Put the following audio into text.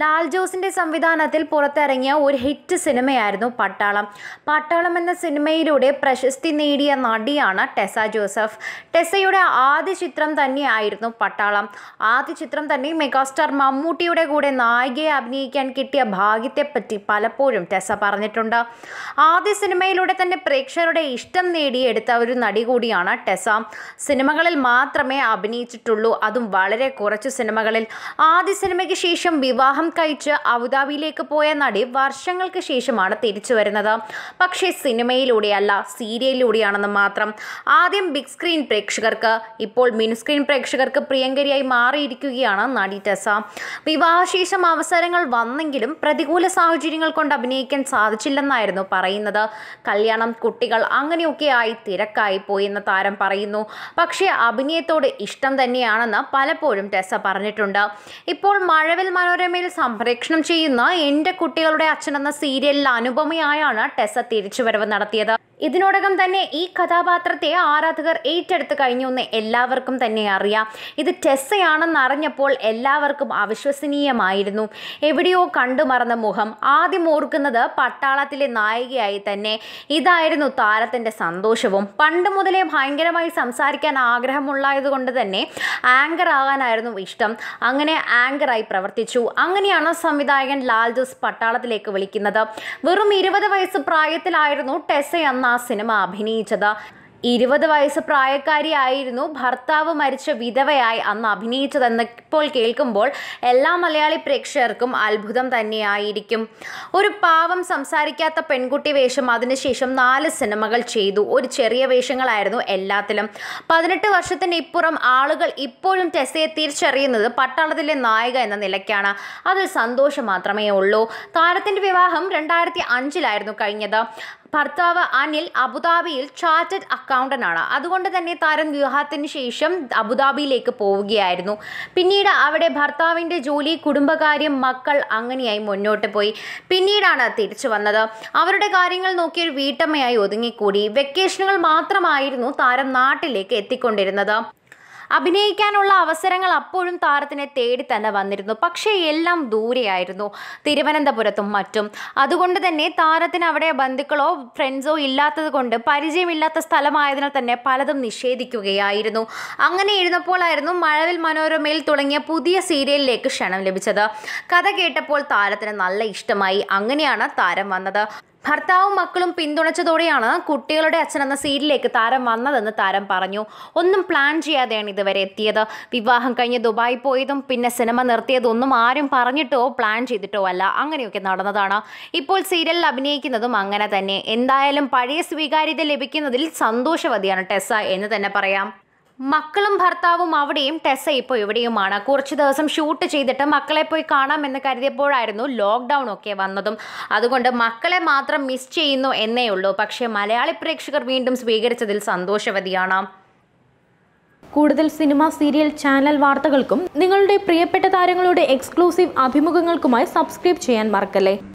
ലാൽ ജോസിൻ്റെ സംവിധാനത്തിൽ പുറത്തിറങ്ങിയ ഒരു ഹിറ്റ് സിനിമയായിരുന്നു പട്ടാളം പട്ടാളം എന്ന സിനിമയിലൂടെ പ്രശസ്തി നേടിയ നടിയാണ് ടെസ ജോസഫ് ടെസയുടെ ആദ്യ ചിത്രം തന്നെയായിരുന്നു പട്ടാളം ആദ്യ ചിത്രം തന്നെ മെഗാസ്റ്റാർ മമ്മൂട്ടിയുടെ കൂടെ നായികയെ അഭിനയിക്കാൻ കിട്ടിയ ഭാഗ്യത്തെപ്പറ്റി പലപ്പോഴും ടെസ പറഞ്ഞിട്ടുണ്ട് ആദ്യ സിനിമയിലൂടെ തന്നെ പ്രേക്ഷകരുടെ ഇഷ്ടം നേടിയെടുത്ത ഒരു നടി കൂടിയാണ് ടെസ സിനിമകളിൽ മാത്രമേ അഭിനയിച്ചിട്ടുള്ളൂ അതും വളരെ കുറച്ച് സിനിമകളിൽ ആദ്യ സിനിമയ്ക്ക് ശേഷം വിവാഹ വിവാഹം കഴിച്ച് അബുദാബിയിലേക്ക് പോയ നടി വർഷങ്ങൾക്ക് ശേഷമാണ് തിരിച്ചു വരുന്നത് പക്ഷേ സിനിമയിലൂടെയല്ല സീരിയലിലൂടെയാണെന്ന് മാത്രം ആദ്യം ബിഗ് സ്ക്രീൻ പ്രേക്ഷകർക്ക് ഇപ്പോൾ മിനി സ്ക്രീൻ പ്രേക്ഷകർക്ക് പ്രിയങ്കരിയായി മാറിയിരിക്കുകയാണ് നടി ടെസ വിവാഹശേഷം അവസരങ്ങൾ വന്നെങ്കിലും പ്രതികൂല സാഹചര്യങ്ങൾ കൊണ്ട് അഭിനയിക്കാൻ സാധിച്ചില്ലെന്നായിരുന്നു പറയുന്നത് കല്യാണം കുട്ടികൾ ആയി തിരക്കായി പോയി എന്ന് താരം പറയുന്നു പക്ഷേ അഭിനയത്തോട് ഇഷ്ടം തന്നെയാണെന്ന് പലപ്പോഴും ടെസ പറഞ്ഞിട്ടുണ്ട് ഇപ്പോൾ മഴവിൽ മനോരമയിൽ സംപ്രേക്ഷണം ചെയ്യുന്ന എൻ്റെ കുട്ടികളുടെ അച്ഛൻ എന്ന സീരിയലിൽ അനുപമയായാണ് ടെസ തിരിച്ചുവരവ് നടത്തിയത് ഇതിനോടകം തന്നെ ഈ കഥാപാത്രത്തെ ആരാധകർ ഏറ്റെടുത്ത് കഴിഞ്ഞു എന്ന് എല്ലാവർക്കും തന്നെ അറിയാം ഇത് ടെസ്സയാണെന്ന് അറിഞ്ഞപ്പോൾ എല്ലാവർക്കും അവിശ്വസനീയമായിരുന്നു എവിടെയോ കണ്ടു മറന്ന മുഖം ആദ്യം ഓർക്കുന്നത് പട്ടാളത്തിലെ നായികയായി തന്നെ ഇതായിരുന്നു താരത്തിൻ്റെ സന്തോഷവും പണ്ട് മുതലേ ഭയങ്കരമായി സംസാരിക്കാൻ കൊണ്ട് തന്നെ ആങ്കർ ആകാനായിരുന്നു ഇഷ്ടം അങ്ങനെ ആങ്കറായി പ്രവർത്തിച്ചു അങ്ങനെയാണ് സംവിധായകൻ ലാൽ ജോസ് പട്ടാളത്തിലേക്ക് വിളിക്കുന്നത് വെറും ഇരുപത് വയസ്സ് പ്രായത്തിലായിരുന്നു ടെസ്സ എന്ന ആ സിനിമ അഭിനയിച്ചത് ഇരുപത് വയസ്സ് പ്രായക്കാരിയായിരുന്നു ഭർത്താവ് മരിച്ച വിധവയായി അന്ന് അഭിനയിച്ചതെന്ന് ഇപ്പോൾ കേൾക്കുമ്പോൾ എല്ലാ മലയാളി പ്രേക്ഷകർക്കും അത്ഭുതം തന്നെയായിരിക്കും ഒരു പാവം സംസാരിക്കാത്ത പെൺകുട്ടി വേഷം അതിനുശേഷം നാല് സിനിമകൾ ചെയ്തു ഒരു ചെറിയ വേഷങ്ങളായിരുന്നു എല്ലാത്തിലും പതിനെട്ട് വർഷത്തിന് ഇപ്പുറം ആളുകൾ ഇപ്പോഴും ടെസയെ തിരിച്ചറിയുന്നത് പട്ടാളത്തിലെ നായിക എന്ന നിലയ്ക്കാണ് അതിൽ സന്തോഷം മാത്രമേ ഉള്ളൂ താരത്തിൻ്റെ വിവാഹം രണ്ടായിരത്തി അഞ്ചിലായിരുന്നു കഴിഞ്ഞത് ഭർത്താവ് അനിൽ അബുദാബിയിൽ ചാർട്ടഡ് അക്കൗണ്ടന്റ് ആണ് അതുകൊണ്ട് തന്നെ താരം വിവാഹത്തിന് ശേഷം അബുദാബിയിലേക്ക് പോവുകയായിരുന്നു പിന്നീട് അവിടെ ഭർത്താവിൻ്റെ ജോലി കുടുംബകാര്യം മക്കൾ അങ്ങനെയായി മുന്നോട്ട് പോയി പിന്നീടാണ് തിരിച്ചു വന്നത് അവരുടെ കാര്യങ്ങൾ നോക്കി ഒരു വീട്ടമ്മയായി ഒതുങ്ങിക്കൂടി വെക്കേഷനുകൾ മാത്രമായിരുന്നു താരം നാട്ടിലേക്ക് എത്തിക്കൊണ്ടിരുന്നത് അഭിനയിക്കാനുള്ള അവസരങ്ങൾ അപ്പോഴും താരത്തിനെ തേടി തന്നെ വന്നിരുന്നു പക്ഷേ എല്ലാം ദൂരെയായിരുന്നു തിരുവനന്തപുരത്തും മറ്റും അതുകൊണ്ട് തന്നെ താരത്തിന് അവിടെ ബന്ധുക്കളോ ഫ്രണ്ട്സോ ഇല്ലാത്തത് കൊണ്ട് പരിചയമില്ലാത്ത സ്ഥലമായതിനാൽ തന്നെ പലതും നിഷേധിക്കുകയായിരുന്നു അങ്ങനെ ഇരുന്നപ്പോഴായിരുന്നു മഴവിൽ മനോരമയിൽ തുടങ്ങിയ പുതിയ സീരിയലിലേക്ക് ക്ഷണം ലഭിച്ചത് കഥ കേട്ടപ്പോൾ താരത്തിന് നല്ല ഇഷ്ടമായി അങ്ങനെയാണ് താരം വന്നത് ഭർത്താവും മക്കളും പിന്തുണച്ചതോടെയാണ് കുട്ടികളുടെ അച്ഛൻ എന്ന സീരിയലിലേക്ക് താരം വന്നതെന്ന് താരം പറഞ്ഞു ഒന്നും പ്ലാൻ ചെയ്യാതെയാണ് ഇതുവരെ എത്തിയത് വിവാഹം കഴിഞ്ഞ് ദുബായ് പോയതും പിന്നെ സിനിമ നിർത്തിയതൊന്നും ആരും പറഞ്ഞിട്ടോ പ്ലാൻ ചെയ്തിട്ടോ അല്ല അങ്ങനെയൊക്കെ നടന്നതാണ് ഇപ്പോൾ സീരിയലിൽ അഭിനയിക്കുന്നതും അങ്ങനെ തന്നെ എന്തായാലും പഴയ സ്വീകാര്യത ലഭിക്കുന്നതിൽ സന്തോഷവതിയാണ് ടെസ എന്ന് തന്നെ പറയാം മക്കളും ഭർത്താവും അവിടെയും ടെസ ഇപ്പോൾ ഇവിടെയുമാണ് കുറച്ച് ദിവസം ഷൂട്ട് ചെയ്തിട്ട് മക്കളെ പോയി കാണാം എന്ന് കരുതിയപ്പോഴായിരുന്നു ലോക്ക്ഡൗൺ ഒക്കെ വന്നതും അതുകൊണ്ട് മക്കളെ മാത്രം മിസ് ചെയ്യുന്നു എന്നേ ഉള്ളൂ പക്ഷേ മലയാളി പ്രേക്ഷകർ വീണ്ടും സ്വീകരിച്ചതിൽ സന്തോഷവതിയാണ് കൂടുതൽ സിനിമ സീരിയൽ ചാനൽ വാർത്തകൾക്കും നിങ്ങളുടെ പ്രിയപ്പെട്ട താരങ്ങളുടെ എക്സ്ക്ലൂസീവ് അഭിമുഖങ്ങൾക്കുമായി സബ്സ്ക്രൈബ് ചെയ്യാൻ മറക്കല്ലേ